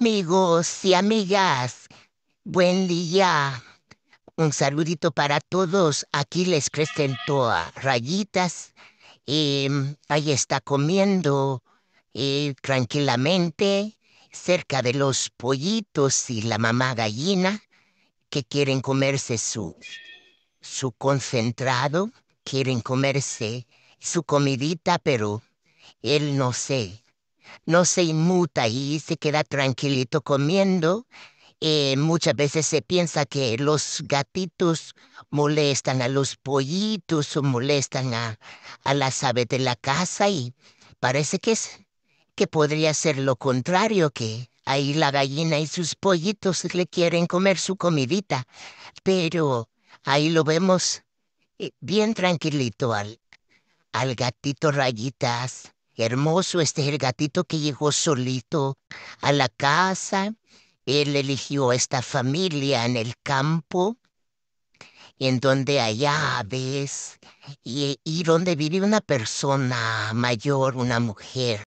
amigos y amigas. Buen día. Un saludito para todos. Aquí les presento a Rayitas. Em, ahí está comiendo eh, tranquilamente cerca de los pollitos y la mamá gallina que quieren comerse su, su concentrado, quieren comerse su comidita, pero él no sé no se inmuta y se queda tranquilito comiendo. Eh, muchas veces se piensa que los gatitos molestan a los pollitos o molestan a, a las aves de la casa y parece que, es, que podría ser lo contrario, que ahí la gallina y sus pollitos le quieren comer su comidita, pero ahí lo vemos eh, bien tranquilito al, al gatito rayitas hermoso, este es el gatito que llegó solito a la casa. Él eligió esta familia en el campo, en donde hay aves, y, y donde vive una persona mayor, una mujer.